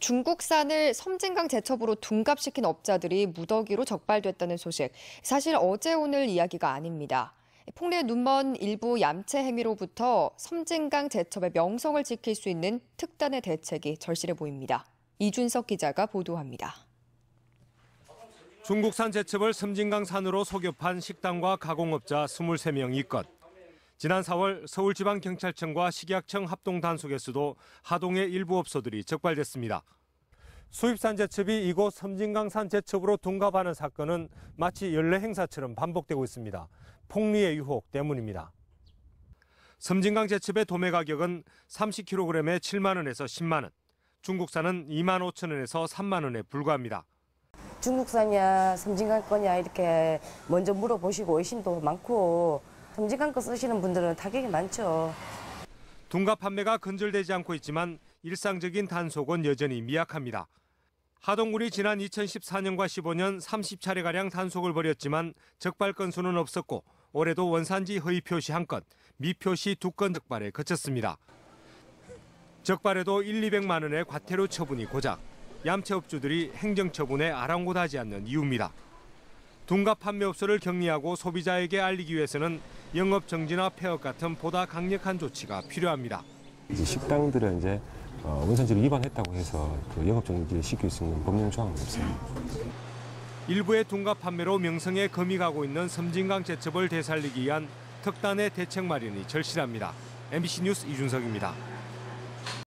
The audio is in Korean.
중국산을 섬진강 제첩으로 둔갑시킨 업자들이 무더기로 적발됐다는 소식. 사실 어제 오늘 이야기가 아닙니다. 폭래 눈먼 일부 얌체 행위로부터 섬진강 제첩의 명성을 지킬 수 있는 특단의 대책이 절실해 보입니다. 이준석 기자가 보도합니다. 중국산 제첩을 섬진강 산으로 소급한 식당과 가공업자 23명이 것. 지난 4월 서울지방경찰청과 식약청 합동 단속에서도 하동의 일부 업소들이 적발됐습니다. 수입산제첩이 이곳 섬진강 산제첩으로 둔갑하는 사건은 마치 연례 행사처럼 반복되고 있습니다. 폭리의 유혹 때문입니다. 섬진강 제첩의 도매 가격은 30kg에 7만 원에서 10만 원, 중국산은 2만 5천 원에서 3만 원에 불과합니다. 중국산이야, 섬진강 거냐 이렇게 먼저 물어보시고 의심도 많고 금지 한거 쓰시는 분들은 타격이 많죠. 둔갑 판매가 근절되지 않고 있지만 일상적인 단속은 여전히 미약합니다. 하동군이 지난 2014년과 15년 30차례가량 단속을 벌였지만 적발 건수는 없었고 올해도 원산지 허위 표시 한건 미표시 두 건 적발에 그쳤습니다. 적발에도 1, 200만 원의 과태료 처분이 고작 얌체업주들이 행정처분에 아랑곳하지 않는 이유입니다. 둔갑 판매업소를 격리하고 소비자에게 알리기 위해서는 영업 정지나 폐업 같은 보다 강력한 조치가 필요합니다. 이제 식당들은 이제 어, 원산지를 위반했다고 해서 그 영업 정지를 시킬 수 있는 법령 조항은 없습니다. 일부의 둔갑 판매로 명성에 금이 가고 있는 섬진강 제첩을 되살리기 위한 특단의 대책 마련이 절실합니다. MBC 뉴스 이준석입니다.